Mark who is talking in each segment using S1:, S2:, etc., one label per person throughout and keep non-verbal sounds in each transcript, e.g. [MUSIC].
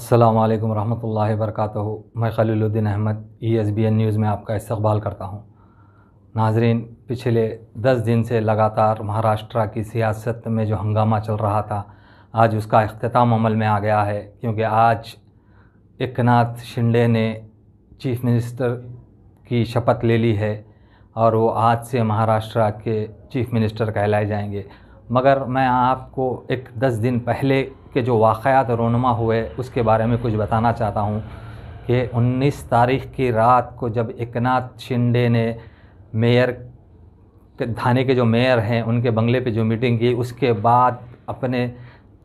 S1: अस्सलाम वालेकुम रहमतुल्लाहि वरकatuहू मैं Khaliluddin Ahmed N e news में आपका इस्तकबाल करता हूँ नाजरीन पिछले दस दिन से लगातार महाराष्ट्र की सियासत में जो हंगामा चल रहा था आज उसका अख्ताम अमल में आ गया है क्योंकि आज एकनाथ शिंदे ने चीफ़ मिनिस्टर की शपथ ले ली है और वो आज से महाराष्ट्र के चीफ़ मिनिस्टर कहलाए जाएंगे मगर मैं आपको एक दस दिन पहले के जो वाक़ात रोनमा हुए उसके बारे में कुछ बताना चाहता हूँ कि 19 तारीख़ की रात को जब एकनाथ शिंदे ने मेयर थाने के जो मेयर हैं उनके बंगले पे जो मीटिंग की उसके बाद अपने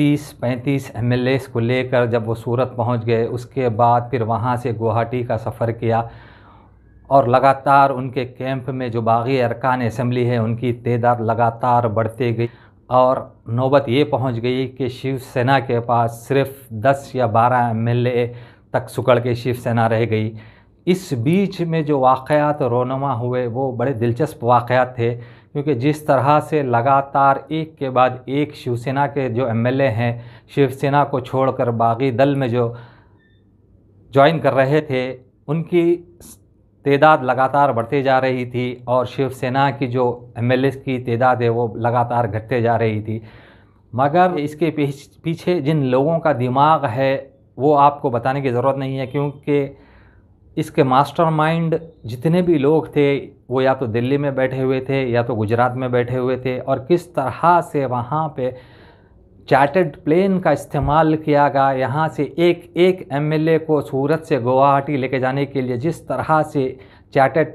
S1: 30-35 एम को लेकर जब वो सूरत पहुँच गए उसके बाद फिर वहाँ से गुवाहाटी का सफ़र किया और लगातार उनके कैंप में जो बागी अरकान असम्बली है उनकी तदाद लगातार बढ़ती गई और नौबत ये पहुंच गई कि शिवसेना के पास सिर्फ 10 या 12 एम तक सुकड़ के शिवसेना रह गई इस बीच में जो वाक़ात रोनमा हुए वो बड़े दिलचस्प वाक़ात थे क्योंकि जिस तरह से लगातार एक के बाद एक शिवसेना के जो एमएलए हैं शिवसेना को छोड़कर बागी दल में जो ज्वाइन कर रहे थे उनकी तदाद लगातार बढ़ते जा रही थी और शिवसेना की जो एम की तदाद है वो लगातार घटते जा रही थी मगर इसके पीछे जिन लोगों का दिमाग है वो आपको बताने की ज़रूरत नहीं है क्योंकि इसके मास्टरमाइंड जितने भी लोग थे वो या तो दिल्ली में बैठे हुए थे या तो गुजरात में बैठे हुए थे और किस तरह से वहाँ पे चार्टर्ड प्लेन का इस्तेमाल किया गया यहाँ से एक एक एमएलए को सूरत से गुवाहाटी लेके जाने के लिए जिस तरह से चार्टर्ड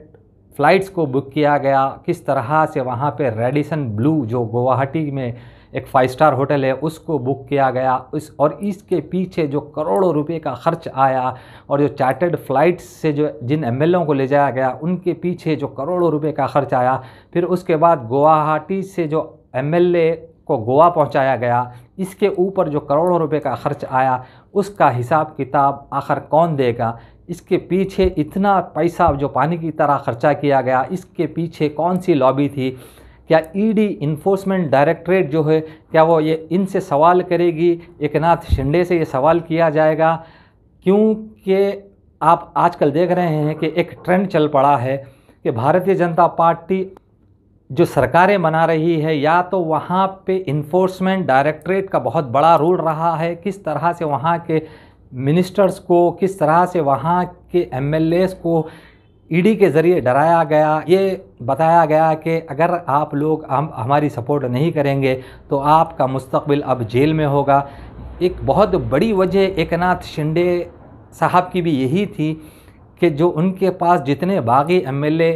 S1: फ़्लाइट्स को बुक किया गया किस तरह से वहाँ पे रेडिसन ब्लू जो गुवाहाटी में एक फाइव स्टार होटल है उसको बुक किया गया उस और इसके पीछे जो करोड़ों रुपए का खर्च आया और जो चार्टर्ड फ़्लाइट्स से जो जिन एम को ले जाया गया उनके पीछे जो करोड़ों रुपये का खर्च आया फिर उसके बाद गुवाहाटी से जो एम को गोवा पहुंचाया गया इसके ऊपर जो करोड़ों रुपए का खर्च आया उसका हिसाब किताब आखिर कौन देगा इसके पीछे इतना पैसा जो पानी की तरह खर्चा किया गया इसके पीछे कौन सी लॉबी थी क्या ईडी इन्फोर्समेंट डायरेक्टरेट जो है क्या वो ये इनसे सवाल करेगी एक नाथ शिंडे से ये सवाल किया जाएगा क्योंकि आप आजकल देख रहे हैं कि एक ट्रेंड चल पड़ा है कि भारतीय जनता पार्टी जो सरकारें मना रही है या तो वहाँ पे इन्फोर्समेंट डायरेक्टरेट का बहुत बड़ा रोल रहा है किस तरह से वहाँ के मिनिस्टर्स को किस तरह से वहाँ के एम को ईडी e के ज़रिए डराया गया ये बताया गया कि अगर आप लोग हम हमारी सपोर्ट नहीं करेंगे तो आपका मुस्तबिल अब जेल में होगा एक बहुत बड़ी वजह एक नाथ शिंदे साहब की भी यही थी कि जो उनके पास जितने बागी एमएलए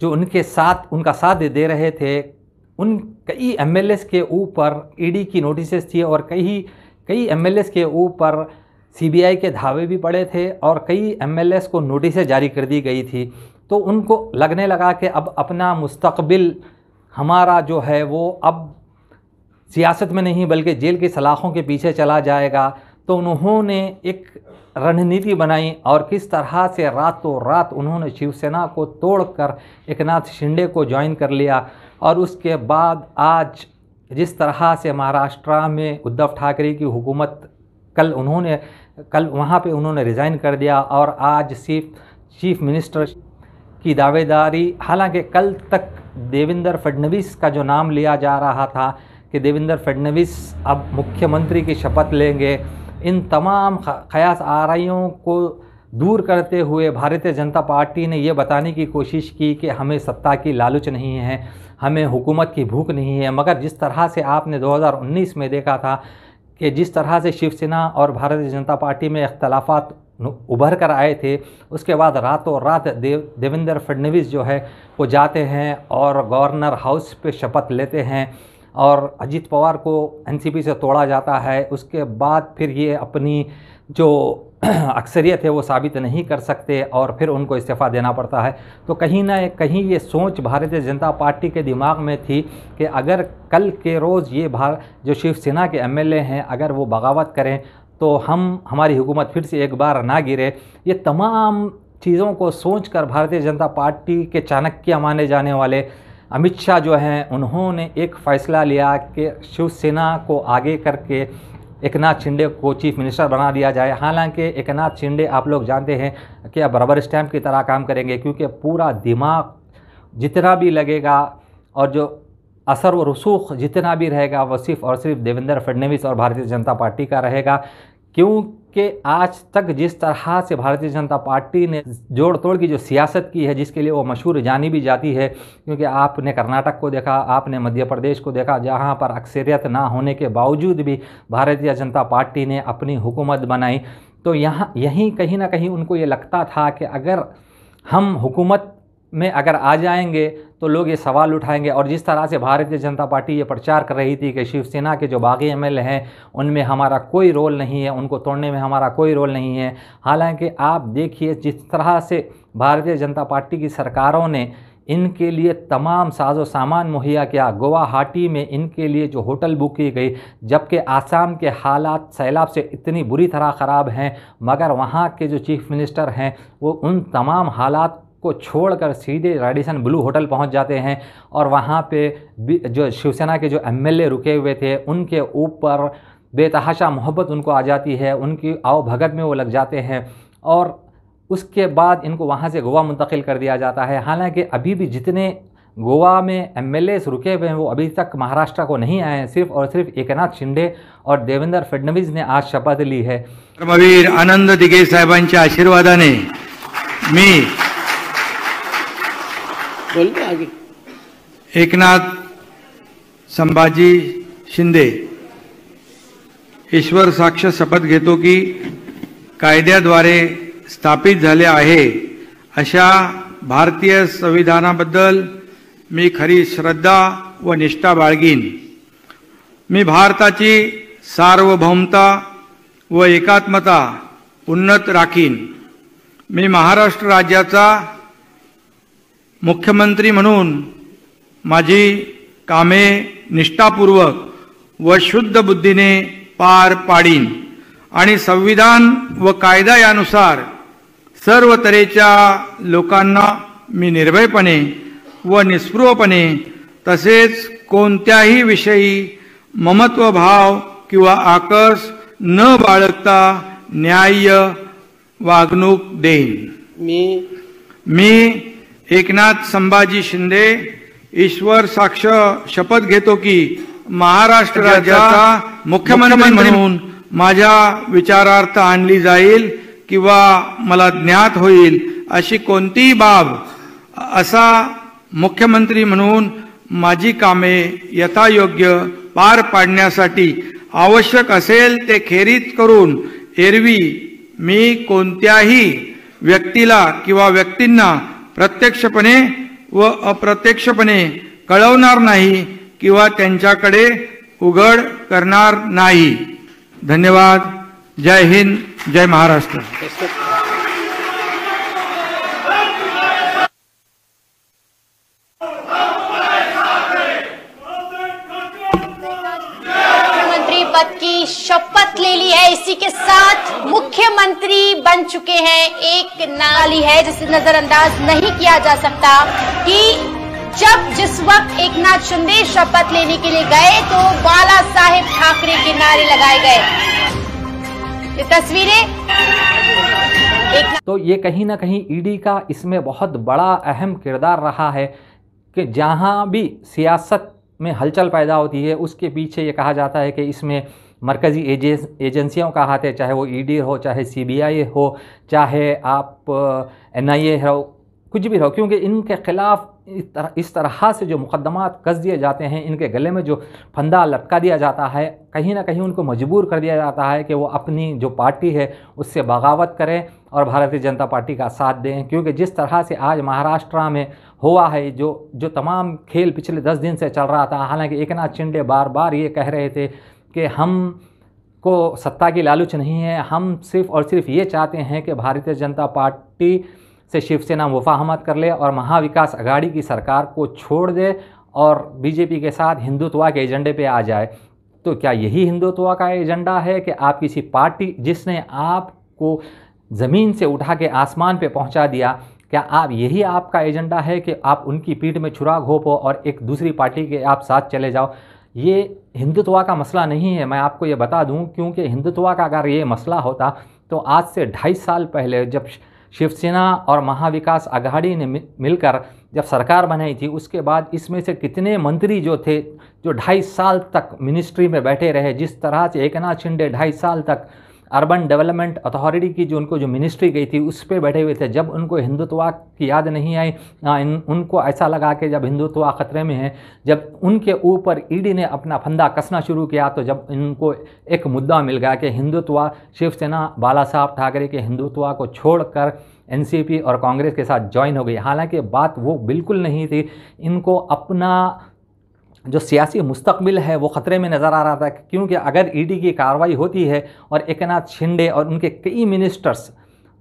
S1: जो उनके साथ उनका साथ दे रहे थे उन कई एम के ऊपर ईडी e की नोटिसेस थी और कई कई एम के ऊपर सीबीआई के धावे भी पड़े थे और कई एम को नोटिसें जारी कर दी गई थी तो उनको लगने लगा कि अब अपना मुस्तकबिल हमारा जो है वो अब सियासत में नहीं बल्कि जेल की सलाखों के पीछे चला जाएगा तो उन्होंने एक रणनीति बनाई और किस तरह से रातों रात उन्होंने शिवसेना को तोड़कर एकनाथ शिंदे को ज्वाइन कर लिया और उसके बाद आज जिस तरह से महाराष्ट्र में उद्धव ठाकरे की हुकूमत कल उन्होंने कल वहाँ पे उन्होंने रिज़ाइन कर दिया और आज सिर्फ चीफ मिनिस्टर की दावेदारी हालांकि कल तक देवेंद्र फडणवीस का जो नाम लिया जा रहा था कि देवेंद्र फडणवीस अब मुख्यमंत्री की शपथ लेंगे इन तमाम खयास आरइयों को दूर करते हुए भारतीय जनता पार्टी ने यह बताने की कोशिश की कि हमें सत्ता की लालच नहीं है हमें हुकूमत की भूख नहीं है मगर जिस तरह से आपने 2019 में देखा था कि जिस तरह से शिवसेना और भारतीय जनता पार्टी में अख्तलाफा उभर कर आए थे उसके बाद रातों रात देव देवेंद्र फडनवीस जो है वो जाते हैं और गवर्नर हाउस पे शपथ लेते हैं और अजीत पवार को एनसीपी से तोड़ा जाता है उसके बाद फिर ये अपनी जो [CLEARS THROAT] अक्सरियत है वो साबित नहीं कर सकते और फिर उनको इस्तीफ़ा देना पड़ता है तो कहीं ना कहीं ये सोच भारतीय जनता पार्टी के दिमाग में थी कि अगर कल के रोज़ ये भार जो शिवसेना के एमएलए हैं अगर वो बगावत करें तो हम हमारी हुकूमत फिर से एक बार ना गिरे ये तमाम चीज़ों को सोचकर भारतीय जनता पार्टी के चाणक्य माने जाने वाले अमित शाह जो हैं उन्होंने एक फ़ैसला लिया कि शिवसेना को आगे करके एक नाथ शिंडे को चीफ मिनिस्टर बना दिया जाए हालांकि एक नाथ शिंडे आप लोग जानते हैं कि अब रबर स्टैम्प की तरह काम करेंगे क्योंकि पूरा दिमाग जितना भी लगेगा और जो असर व रसूख जितना भी रहेगा वो सिर्फ और सिर्फ देवेंद्र फडणवीस और भारतीय जनता पार्टी का रहेगा क्यों कि आज तक जिस तरह से भारतीय जनता पार्टी ने जोड़ तोड़ की जो सियासत की है जिसके लिए वो मशहूर जानी भी जाती है क्योंकि आपने कर्नाटक को देखा आपने मध्य प्रदेश को देखा जहाँ पर अक्सरियत ना होने के बावजूद भी भारतीय जनता पार्टी ने अपनी हुकूमत बनाई तो यहाँ यहीं कहीं ना कहीं उनको ये लगता था कि अगर हम हुकूमत में अगर आ जाएंगे तो लोग ये सवाल उठाएंगे और जिस तरह से भारतीय जनता पार्टी ये प्रचार कर रही थी कि शिवसेना के जो बागी एम हैं उनमें हमारा कोई रोल नहीं है उनको तोड़ने में हमारा कोई रोल नहीं है हालांकि आप देखिए जिस तरह से भारतीय जनता पार्टी की सरकारों ने इनके लिए तमाम साजो सामान मुहैया किया गुवाहाटी में इनके लिए जो होटल बुक की गई जबकि आसाम के हालात सैलाब से इतनी बुरी तरह ख़राब हैं मगर वहाँ के जो चीफ़ मिनिस्टर हैं वो उन तमाम हालात को छोड़कर सीधे रेडिसन ब्लू होटल पहुंच जाते हैं और वहां पे जो शिवसेना के जो एमएलए रुके हुए थे उनके ऊपर बेतहाशा मोहब्बत उनको आ जाती है उनकी आओ भगत में वो लग जाते हैं और उसके बाद इनको वहाँ से गोवा मुंतकिल कर दिया जाता है हालांकि अभी भी जितने गोवा में एम रुके हुए हैं वो अभी तक महाराष्ट्र को नहीं आए हैं सिर्फ और सिर्फ एक शिंदे और देवेंद्र फडणवीस ने आज शपथ ली है
S2: आनंद आनंद साहबान आशीर्वादा ने मी आगे एकनाथ संभाजी शिंदे ईश्वर साक्ष शपथ घेतो की कायद्याद्वारे स्थापित झाले आहे अशा भारतीय संविधानाबद्दल मी खरी श्रद्धा व निष्ठा बाळगीन मी भारताची सार्वभौमता व एकात्मता उन्नत राखीन मी महाराष्ट्र राज्याचा मुख्यमंत्री म्हणून माझी कामे निष्ठापूर्वक व शुद्ध बुद्धीने पार पाडीन आणि संविधान व कायदा यानुसार सर्व तऱ्हेच्या लोकांना मी निर्भयपणे व निस्पृहपणे तसेच कोणत्याही विषयी ममत्व भाव किंवा आकर्ष न बाळगता न्याय्य वागणूक देईन मी मी एकनाथ संभाजी शिंदे ईश्वर साक्ष शपथ घेतो की महाराष्ट्र राज्याचा मुख्यमंत्री म्हणून माझ्या विचारार्थ आणली जाईल किंवा मला ज्ञात होईल अशी कोणतीही बाब असा मुख्यमंत्री म्हणून माझी कामे यथायोग्य पार पाडण्यासाठी आवश्यक असेल ते खेरीत करून एरवी मी कोणत्याही व्यक्तीला किंवा व्यक्तींना प्रत्यक्षपणे व अप्रत्यक्षपणे कळवणार नाही किंवा त्यांच्याकडे उघड करणार नाही धन्यवाद जय हिंद जय महाराष्ट्र पद की शपथ ले ली है इसी के साथ मुख्यमंत्री बन चुके हैं एक नाली है जिसे नजरअंदाज नहीं किया जा सकता कि जब जिस वक्त एक नाथ शिंदे शपथ लेने के लिए गए तो बाला साहेब ठाकरे के नारे लगाए गए ये तस्वीरें
S1: तो ये कहीं ना कहीं ईडी e का इसमें बहुत बड़ा अहम किरदार रहा है कि जहां भी सियासत में हलचल पैदा होती है उसके पीछे ये कहा जाता है कि इसमें मरकज़ी एजेंसियों का हाथ है चाहे वो ईडी e हो चाहे सीबीआई हो चाहे आप एनआईए हो कुछ भी हो क्योंकि इनके ख़िलाफ़ इस तरह इस तरह से जो मुकदमात कस दिए जाते हैं इनके गले में जो फंदा लटका दिया जाता है कहीं ना कहीं उनको मजबूर कर दिया जाता है कि वो अपनी जो पार्टी है उससे बगावत करें और भारतीय जनता पार्टी का साथ दें क्योंकि जिस तरह से आज महाराष्ट्र में हुआ है जो जो तमाम खेल पिछले दस दिन से चल रहा था हालांकि एक नाथ शिंदे बार बार ये कह रहे थे कि हम को सत्ता की लालच नहीं है हम सिर्फ और सिर्फ ये चाहते हैं कि भारतीय जनता पार्टी से शिवसेना मुफाहमत कर ले और महाविकास अघाड़ी की सरकार को छोड़ दे और बीजेपी के साथ हिंदुत्व के एजेंडे पे आ जाए तो क्या यही हिंदुत्व का एजेंडा है कि आप किसी पार्टी जिसने आपको ज़मीन से उठा के आसमान पे पहुंचा दिया क्या आप यही आपका एजेंडा है कि आप उनकी पीठ में छुरा घोपो और एक दूसरी पार्टी के आप साथ चले जाओ ये हिंदुत्व का मसला नहीं है मैं आपको ये बता दूँ क्योंकि हिंदुत्व का अगर ये मसला होता तो आज से ढाई साल पहले जब शिवसेना और महाविकास आघाड़ी ने मिलकर जब सरकार बनाई थी उसके बाद इसमें से कितने मंत्री जो थे जो ढाई साल तक मिनिस्ट्री में बैठे रहे जिस तरह से एक नाथ शिंडे ढाई साल तक अर्बन डेवलपमेंट अथॉरिटी की जो उनको जो मिनिस्ट्री गई थी उस पर बैठे हुए थे जब उनको हिंदुत्व की याद नहीं आई उनको ऐसा लगा कि जब हिंदुत्व खतरे में है जब उनके ऊपर ईडी e ने अपना फंदा कसना शुरू किया तो जब इनको एक मुद्दा मिल गया कि हिंदुत्व शिवसेना बाला साहब ठाकरे के हिंदुत्व को छोड़कर एनसीपी और कांग्रेस के साथ ज्वाइन हो गई हालांकि बात वो बिल्कुल नहीं थी इनको अपना जो सियासी मुस्तबिल है वो ख़तरे में नज़र आ रहा था क्योंकि अगर ईडी e की कार्रवाई होती है और एक नाथ शिंदे और उनके कई मिनिस्टर्स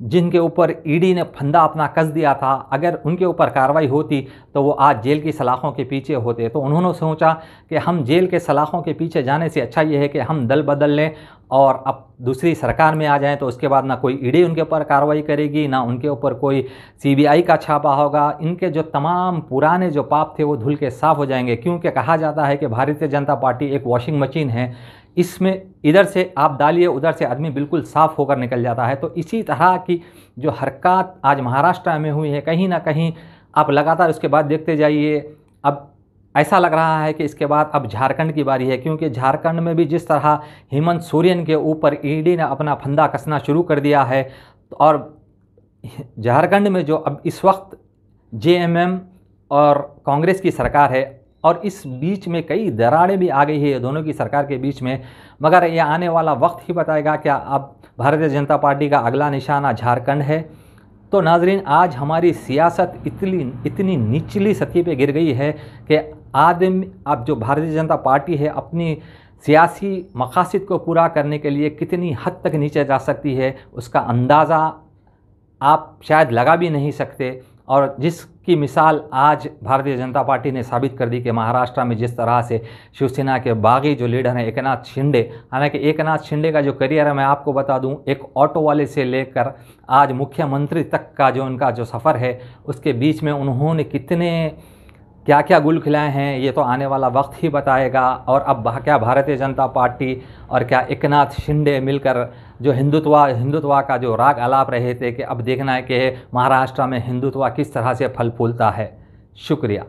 S1: जिनके ऊपर ईडी e ने फंदा अपना कस दिया था अगर उनके ऊपर कार्रवाई होती तो वो आज जेल की सलाखों के पीछे होते तो उन्होंने सोचा कि हम जेल के सलाखों के पीछे जाने से अच्छा ये है कि हम दल बदल लें और अब दूसरी सरकार में आ जाएं तो उसके बाद ना कोई ईडी e उनके ऊपर कार्रवाई करेगी ना उनके ऊपर कोई सीबीआई का छापा होगा इनके जो तमाम पुराने जो पाप थे वो धुल के साफ हो जाएंगे क्योंकि कहा जाता है कि भारतीय जनता पार्टी एक वॉशिंग मशीन है इसमें इधर से आप डालिए उधर से आदमी बिल्कुल साफ होकर निकल जाता है तो इसी तरह की जो हरकत आज महाराष्ट्र में हुई है कहीं ना कहीं आप लगातार उसके बाद देखते जाइए अब ऐसा लग रहा है कि इसके बाद अब झारखंड की बारी है क्योंकि झारखंड में भी जिस तरह हेमंत सोरेन के ऊपर ईडी e ने अपना फंदा कसना शुरू कर दिया है और झारखंड में जो अब इस वक्त जेएमएम और कांग्रेस की सरकार है और इस बीच में कई दरारें भी आ गई है दोनों की सरकार के बीच में मगर यह आने वाला वक्त ही बताएगा क्या अब भारतीय जनता पार्टी का अगला निशाना झारखंड है तो नाजरीन आज हमारी सियासत इतनी इतनी निचली सतह पे गिर गई है कि आदमी अब जो भारतीय जनता पार्टी है अपनी सियासी मकासद को पूरा करने के लिए कितनी हद तक नीचे जा सकती है उसका अंदाज़ा आप शायद लगा भी नहीं सकते और जिसकी मिसाल आज भारतीय जनता पार्टी ने साबित कर दी कि महाराष्ट्र में जिस तरह से शिवसेना के बागी जो लीडर हैं एकनाथ शिंदे हालांकि एकनाथ शिंदे का जो करियर है मैं आपको बता दूं एक ऑटो वाले से लेकर आज मुख्यमंत्री तक का जो उनका जो सफ़र है उसके बीच में उन्होंने कितने क्या क्या गुल खिलाए हैं ये तो आने वाला वक्त ही बताएगा और अब क्या भारतीय जनता पार्टी और क्या एकनाथ शिंदे मिलकर जो हिंदुत्व हिंदुत्वा का जो राग आलाप रहे थे कि अब देखना है कि महाराष्ट्र में हिंदुत्व किस तरह से फल फूलता है शुक्रिया